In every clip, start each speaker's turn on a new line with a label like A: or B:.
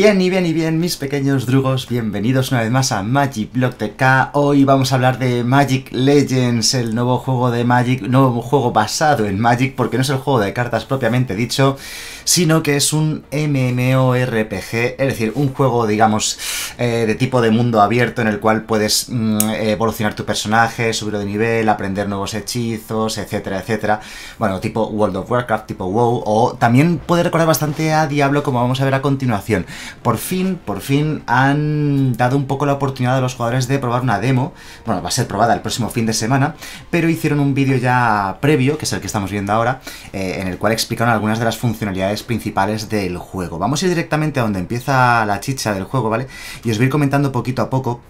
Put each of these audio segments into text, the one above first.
A: Bien, y bien, y bien, mis pequeños drugos, bienvenidos una vez más a Magic Block TK. Hoy vamos a hablar de Magic Legends, el nuevo juego de Magic, nuevo juego basado en Magic, porque no es el juego de cartas propiamente dicho, sino que es un MMORPG, es decir, un juego, digamos, eh, de tipo de mundo abierto en el cual puedes mm, evolucionar tu personaje, subir de nivel, aprender nuevos hechizos, etcétera, etcétera. Bueno, tipo World of Warcraft, tipo WoW, o también puede recordar bastante a Diablo, como vamos a ver a continuación por fin, por fin han dado un poco la oportunidad a los jugadores de probar una demo. Bueno, va a ser probada el próximo fin de semana, pero hicieron un vídeo ya previo, que es el que estamos viendo ahora, eh, en el cual explicaron algunas de las funcionalidades principales del juego. Vamos a ir directamente a donde empieza la chicha del juego, ¿vale? Y os voy a ir comentando poquito a poco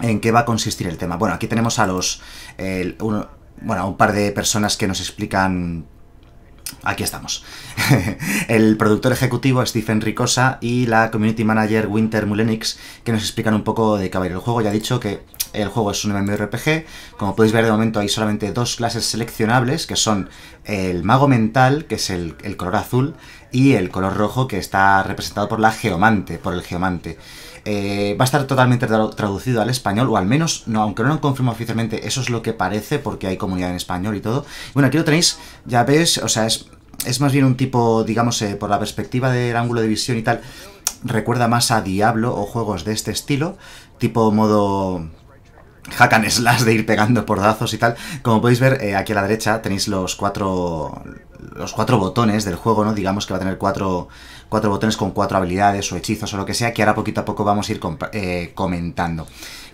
A: en qué va a consistir el tema. Bueno, aquí tenemos a los... bueno, a un par de personas que nos explican Aquí estamos. el productor ejecutivo Stephen Ricosa y la community manager Winter Mulenix, que nos explican un poco de qué va el juego. Ya he dicho que el juego es un MMORPG. Como podéis ver, de momento hay solamente dos clases seleccionables, que son el mago mental, que es el, el color azul, y el color rojo, que está representado por la geomante, por el geomante. Eh, va a estar totalmente traducido al español, o al menos, no, aunque no lo confirmo oficialmente, eso es lo que parece, porque hay comunidad en español y todo. Bueno, aquí lo tenéis, ya veis, o sea, es, es más bien un tipo, digamos, eh, por la perspectiva del ángulo de visión y tal, recuerda más a Diablo o juegos de este estilo, tipo modo hack and slash de ir pegando pordazos y tal. Como podéis ver, eh, aquí a la derecha tenéis los cuatro los cuatro botones del juego, ¿no? Digamos que va a tener cuatro cuatro botones con cuatro habilidades o hechizos o lo que sea, que ahora poquito a poco vamos a ir eh, comentando.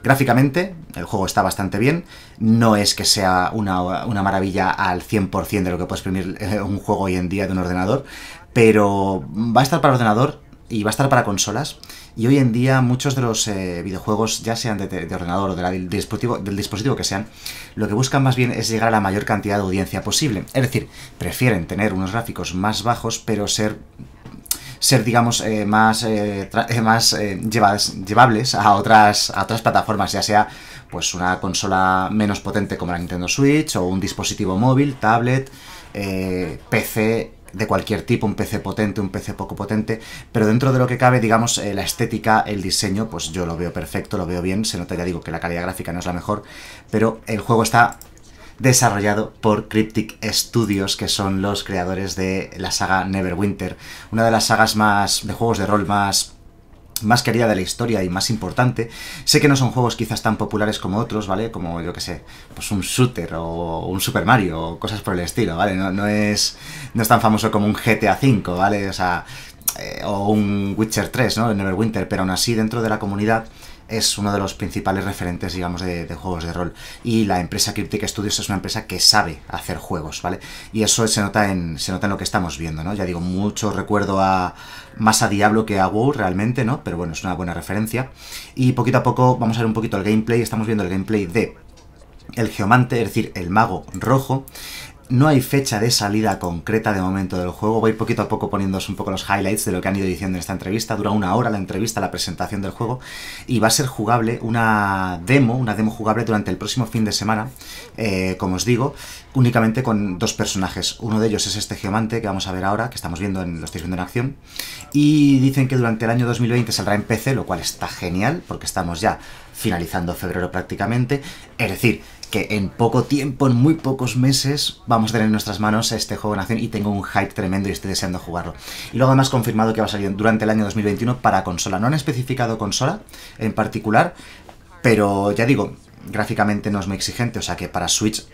A: Gráficamente, el juego está bastante bien, no es que sea una, maravilla al 100% de lo que puede exprimir eh, un juego hoy en día de un ordenador, pero va a estar para ordenador y va a estar para consolas. Y hoy en día muchos de los eh, videojuegos, ya sean de, ordenador o del, dispositivo, del dispositivo que sean, lo que buscan más bien es llegar a la mayor cantidad de audiencia posible. Es decir, prefieren tener unos gráficos más bajos pero ser ser, digamos, eh, más, eh, eh, más llevables a otras, a otras plataformas, ya sea pues una consola menos potente como la Nintendo Switch o un dispositivo móvil, tablet, PC de cualquier tipo, un PC potente, un PC poco potente, pero dentro de lo que cabe, digamos, la estética, el diseño, pues yo lo veo perfecto, lo veo bien, se nota, ya digo, que la calidad gráfica no es la mejor, pero el juego está desarrollado por Cryptic Studios, que son los creadores de la saga Neverwinter, una de las sagas más de juegos de rol más más querida de la historia y más importante. Sé que no son juegos quizás tan populares como otros, ¿vale? Como, yo que sé, pues un shooter o un Super Mario o cosas por el estilo, ¿vale? No, es, no es tan famoso como un GTA V, ¿vale? O sea, eh, o un Witcher 3, ¿no? Neverwinter, pero aún así dentro de la comunidad es uno de los principales referentes, digamos, de, juegos de rol. Y la empresa Cryptic Studios es una empresa que sabe hacer juegos, ¿vale? Y eso se nota en, se nota en lo que estamos viendo, ¿no? Ya digo, mucho recuerdo a más a Diablo que a WoW realmente, ¿no? Pero bueno, es una buena referencia. Y poquito a poco vamos a ver un poquito el gameplay. Estamos viendo el gameplay de el geomante, es decir, el mago rojo, no hay fecha de salida concreta de momento del juego. Voy poquito a poco poniéndoos un poco los highlights de lo que han ido diciendo en esta entrevista. Dura una hora la entrevista, la presentación del juego. Y va a ser jugable una demo, una demo jugable durante el próximo fin de semana. Eh, como os digo, únicamente con dos personajes. Uno de ellos es este geomante que vamos a ver ahora, que estamos viendo, en, lo estáis viendo en acción. Y dicen que durante el año 2020 saldrá en PC, lo cual está genial, porque estamos ya finalizando febrero prácticamente. Es decir, que en poco tiempo, en muy pocos meses, vamos a tener en nuestras manos este juego en nación y tengo un hype tremendo y estoy deseando jugarlo. Y luego además confirmado que va a salir durante el año 2021 para consola. No han especificado consola en particular, pero ya digo, gráficamente no es muy exigente, o sea que para Switch,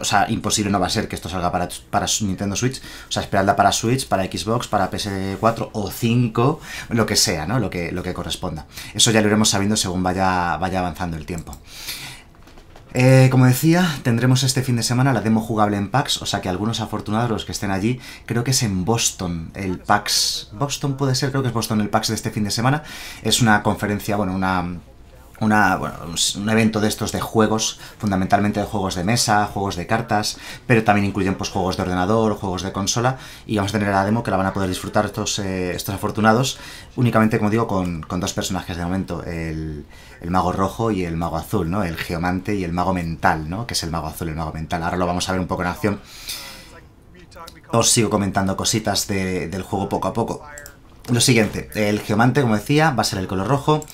A: o sea, imposible no va a ser que esto salga para, para Nintendo Switch, o sea, esperadla para Switch, para Xbox, para PS4 o 5, lo que sea, ¿no? Lo que, lo que corresponda. Eso ya lo iremos sabiendo según vaya, vaya avanzando el tiempo. Eh, como decía, tendremos este fin de semana la demo jugable en PAX, o sea que algunos afortunados los que estén allí, creo que es en Boston, el PAX... Boston puede ser, creo que es Boston el PAX de este fin de semana. Es una conferencia, bueno, una un, evento de estos de juegos, fundamentalmente de juegos de mesa, juegos de cartas, pero también incluyen pues, juegos de ordenador, juegos de consola, y vamos a tener la demo que la van a poder disfrutar estos, eh, afortunados, únicamente, como digo, con, dos personajes de momento, el, mago rojo y el mago azul, ¿no? El geomante y el mago mental, ¿no? Que es el mago azul, el mago mental. Ahora lo vamos a ver un poco en acción. Os sigo comentando cositas del juego poco a poco. Lo siguiente, el geomante, como decía, va a ser el color rojo,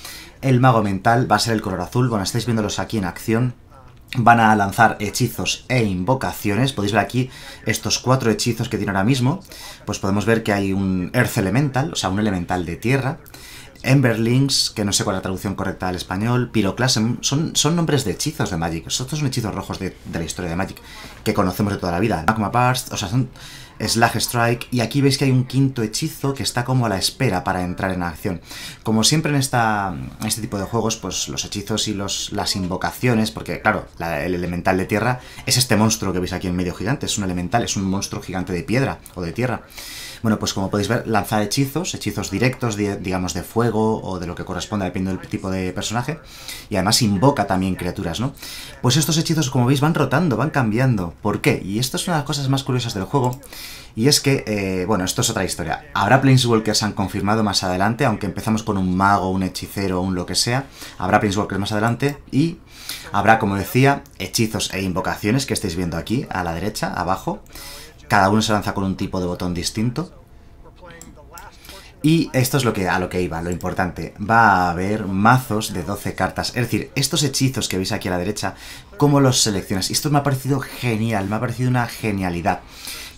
A: el mago mental va a ser el color azul. Bueno, estáis viéndolos aquí en acción. Van a lanzar hechizos e invocaciones. Podéis ver aquí estos cuatro hechizos que tiene ahora mismo. Pues podemos ver que hay un Earth Elemental, o sea, un elemental de tierra. Emberlings, que no sé cuál es la traducción correcta al español, Pyroclasm, son, son nombres de hechizos de Magic. Estos son hechizos rojos de, la historia de Magic, que conocemos de toda la vida. Magma Burst, o sea, son, Slash Strike, y aquí veis que hay un quinto hechizo que está como a la espera para entrar en acción. Como siempre en, este tipo de juegos, pues los hechizos y las invocaciones, porque claro, el elemental de tierra es este monstruo que veis aquí en medio gigante, es un elemental, es un monstruo gigante de piedra o de tierra. Bueno, pues como podéis ver, lanzar hechizos, hechizos directos, digamos de fuego o de lo que corresponda, dependiendo del tipo de personaje, y además invoca también criaturas, ¿no? Pues estos hechizos, como veis, van rotando, van cambiando. ¿Por qué? Y esto es una de las cosas más curiosas del juego, y es que, eh, bueno, esto es otra historia. Habrá Planeswalkers han confirmado más adelante, aunque empezamos con un mago, un hechicero, un lo que sea. Habrá Planeswalkers más adelante y habrá, como decía, hechizos e invocaciones que estáis viendo aquí, a la derecha, abajo. Cada uno se lanza con un tipo de botón distinto. Y esto es lo que, a lo que iba, lo importante. Va a haber mazos de 12 cartas. Es decir, estos hechizos que veis aquí a la derecha, ¿cómo los seleccionas? Y esto me ha parecido genial, me ha parecido una genialidad.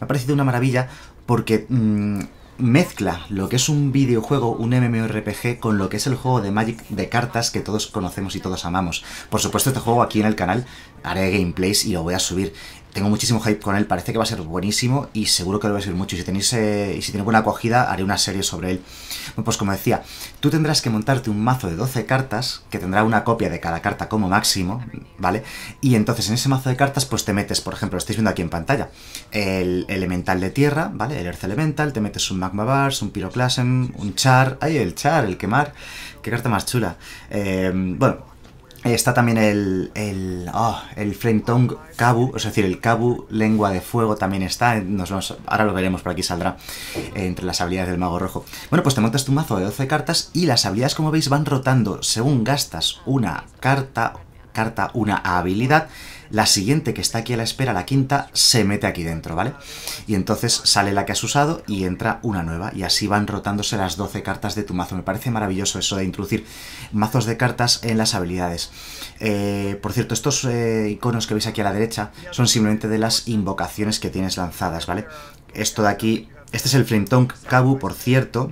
A: Me ha parecido una maravilla porque mm, mezcla lo que es un videojuego, un MMORPG, con lo que es el juego de Magic de cartas que todos conocemos y todos amamos. Por supuesto, este juego aquí en el canal haré gameplays y lo voy a subir tengo muchísimo hype con él, parece que va a ser buenísimo y seguro que lo va a ser mucho. Y si, tenéis, eh, y si tiene buena acogida, haré una serie sobre él. Pues como decía, tú tendrás que montarte un mazo de 12 cartas, que tendrá una copia de cada carta como máximo, ¿vale? Y entonces en ese mazo de cartas, pues te metes, por ejemplo, lo estáis viendo aquí en pantalla, el elemental de tierra, ¿vale? El Earth Elemental, te metes un Magma Bars, un Pyroclasm, un Char, ¡ay, el Char, el Quemar! ¡Qué carta más chula! Eh, bueno, Está también el, el, oh, el Kabu, es decir, el Kabu Lengua de Fuego también está. ahora lo veremos, por aquí saldrá eh, entre las habilidades del Mago Rojo. Bueno, pues te montas tu mazo de 12 cartas y las habilidades, como veis, van rotando según gastas una carta carta una habilidad, la siguiente que está aquí a la espera, la quinta, se mete aquí dentro, ¿vale? Y entonces sale la que has usado y entra una nueva, y así van rotándose las 12 cartas de tu mazo. Me parece maravilloso eso de introducir mazos de cartas en las habilidades. Eh, por cierto, estos eh, iconos que veis aquí a la derecha son simplemente de las invocaciones que tienes lanzadas, ¿vale? Esto de aquí, este es el Flametongue Kabu, por cierto,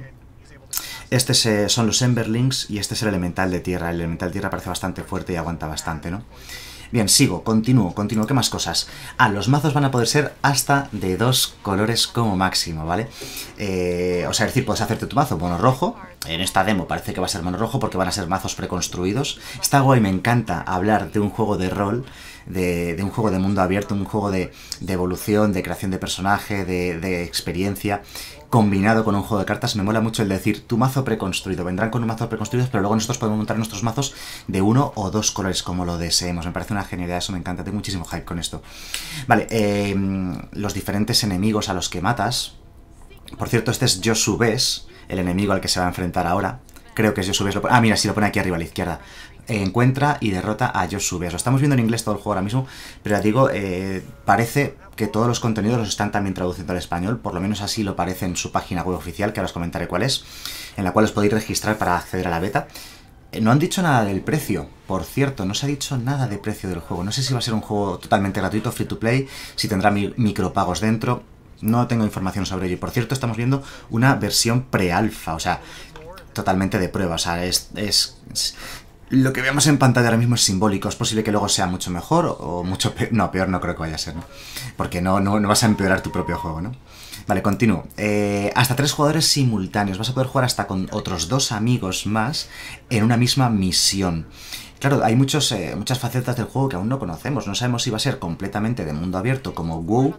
A: este son los Emberlings y este es el elemental de tierra. El elemental de tierra parece bastante fuerte y aguanta bastante, ¿no? Bien, sigo, continúo, continúo, ¿qué más cosas? Ah, los mazos van a poder ser hasta de dos colores como máximo, ¿vale? Eh, o sea, es decir, puedes hacerte tu mazo mono rojo, en esta demo parece que va a ser mono rojo porque van a ser mazos preconstruidos. Está guay, me encanta hablar de un juego de rol, de, un juego de mundo abierto, un juego de, evolución, de creación de personaje, de experiencia, combinado con un juego de cartas, me mola mucho el decir tu mazo preconstruido. Vendrán con un mazo preconstruido, pero luego nosotros podemos montar nuestros mazos de uno o dos colores como lo deseemos. Me parece una genialidad, eso me encanta. Tengo muchísimo hype con esto. Vale, eh, los diferentes enemigos a los que matas. Por cierto, este es Josubes, el enemigo al que se va a enfrentar ahora. Creo que es Josubes. Ah, mira, si lo pone aquí arriba a la izquierda. Eh, encuentra y derrota a Joshua. lo estamos viendo en inglés todo el juego ahora mismo, pero ya digo, eh, parece que todos los contenidos los están también traduciendo al español, por lo menos así lo parece en su página web oficial, que ahora os comentaré cuál es, en la cual os podéis registrar para acceder a la beta. Eh, no han dicho nada del precio, por cierto, no se ha dicho nada de precio del juego. No sé si va a ser un juego totalmente gratuito, free to play, si tendrá micropagos dentro. No tengo información sobre ello. Por cierto, estamos viendo una versión pre-alfa, o sea, totalmente de prueba. O sea, es, lo que veamos en pantalla ahora mismo es simbólico. Es posible que luego sea mucho mejor o mucho peor. No, peor no creo que vaya a ser, Porque no, no, no vas a empeorar tu propio juego, ¿no? Vale, continúo. Eh, hasta tres jugadores simultáneos. Vas a poder jugar hasta con otros dos amigos más en una misma misión. Claro, hay muchos, eh, muchas facetas del juego que aún no conocemos. No sabemos si va a ser completamente de mundo abierto como WoW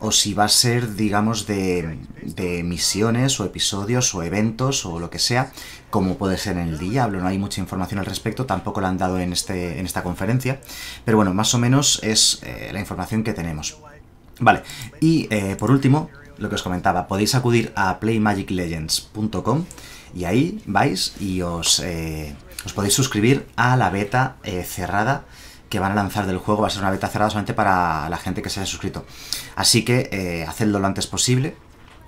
A: o si va a ser, digamos, de, de misiones o episodios o eventos o lo que sea, como puede ser en el Diablo. No hay mucha información al respecto, tampoco la han dado en, este, en esta conferencia. Pero bueno, más o menos es eh, la información que tenemos. Vale, y por último, lo que os comentaba, podéis acudir a playmagiclegends.com y ahí vais y eh, os, podéis suscribir a la beta eh, cerrada que van a lanzar del juego. Va a ser una beta cerrada solamente para la gente que se haya suscrito. Así que eh, hacedlo lo antes posible.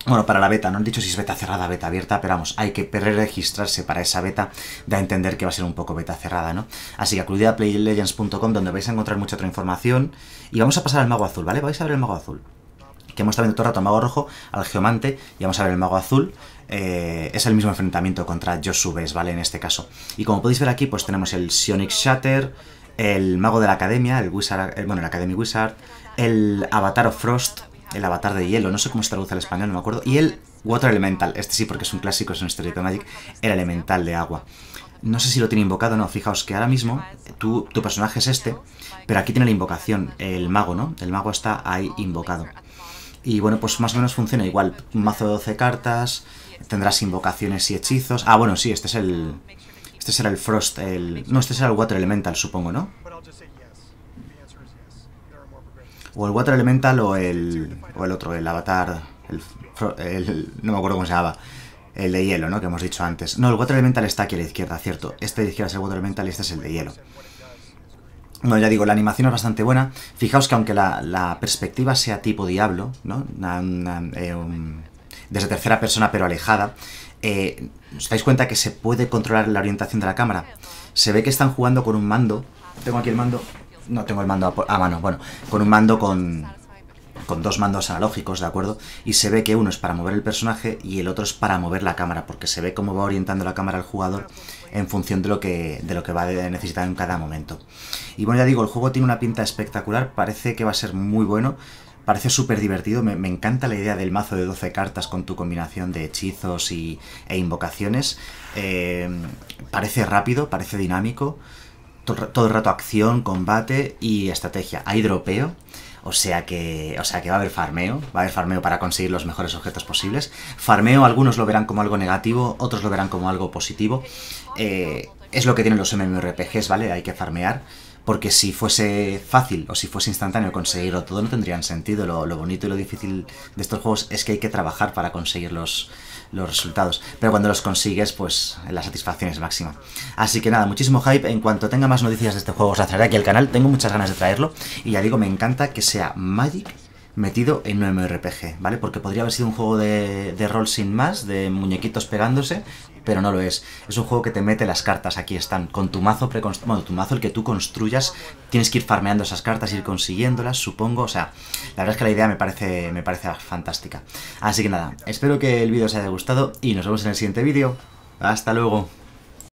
A: Bueno, para la beta, no han dicho si es beta cerrada, beta abierta, pero vamos, hay que pre-registrarse para esa beta, da a entender que va a ser un poco beta cerrada, ¿no? Así que acudid a playlegends.com donde vais a encontrar mucha otra información y vamos a pasar al mago azul, ¿vale? Vais a ver el mago azul que hemos estado viendo todo el rato al mago rojo, al geomante, y vamos a ver el mago azul. Eh, es el mismo enfrentamiento contra Josubes, ¿vale? En este caso. Y como podéis ver aquí, pues tenemos el Sionic Shatter, el mago de la academia, el Wizard, eh, bueno, el Academy Wizard, el Avatar of Frost, el Avatar de Hielo, no sé cómo se traduce al español, no me acuerdo, y el Water Elemental, este sí porque es un clásico, es un de Magic, el Elemental de Agua. No sé si lo tiene invocado no, fijaos que ahora mismo tu, tu personaje es este, pero aquí tiene la invocación, el mago, ¿no? El mago está ahí invocado. Y bueno, pues más o menos funciona igual. Un mazo de 12 cartas, tendrás invocaciones y hechizos. Ah, bueno, sí, este es el... Este será el Frost, el... No, este será el Water Elemental, supongo, ¿no? O el Water Elemental o el... O el otro, el Avatar... El, no me acuerdo cómo se llamaba. El de hielo, ¿no? Que hemos dicho antes. No, el Water Elemental está aquí a la izquierda, cierto. Este de izquierda es el Water Elemental y este es el de hielo. No, ya digo, la animación es bastante buena. Fijaos que aunque la, perspectiva sea tipo Diablo, ¿no? Eh, um, desde tercera persona pero alejada, eh, ¿os dais cuenta que se puede controlar la orientación de la cámara? Se ve que están jugando con un mando. Tengo aquí el mando. No tengo el mando a, mano. Bueno, con un mando con, con dos mandos analógicos, ¿de acuerdo? Y se ve que uno es para mover el personaje y el otro es para mover la cámara, porque se ve cómo va orientando la cámara al jugador en función de lo que, de lo que va a necesitar en cada momento. Y bueno, ya digo, el juego tiene una pinta espectacular, parece que va a ser muy bueno. Parece súper divertido, me, encanta la idea del mazo de 12 cartas con tu combinación de hechizos y, e invocaciones. Eh, parece rápido, parece dinámico, todo, todo el rato acción, combate y estrategia. Hay dropeo, o sea que, o sea que va a haber farmeo, va a haber farmeo para conseguir los mejores objetos posibles. Farmeo, algunos lo verán como algo negativo, otros lo verán como algo positivo. Eh, es lo que tienen los MMORPGs, ¿vale? Hay que farmear. Porque si fuese fácil o si fuese instantáneo conseguirlo todo, no tendrían sentido. Lo, bonito y lo difícil de estos juegos es que hay que trabajar para conseguirlos los resultados. Pero cuando los consigues, pues la satisfacción es máxima. Así que nada, muchísimo hype. En cuanto tenga más noticias de este juego, os la traeré aquí al canal. Tengo muchas ganas de traerlo. Y ya digo, me encanta que sea Magic metido en un MMORPG, ¿vale? Porque podría haber sido un juego de, de rol sin más, de muñequitos pegándose, pero no lo es. Es un juego que te mete las cartas, aquí están, con tu mazo preconstruido, bueno, tu mazo el que tú construyas, tienes que ir farmeando esas cartas, ir consiguiéndolas, supongo, o sea, la verdad es que la idea me parece, me parece fantástica. Así que nada, espero que el vídeo os haya gustado y nos vemos en el siguiente vídeo. ¡Hasta luego!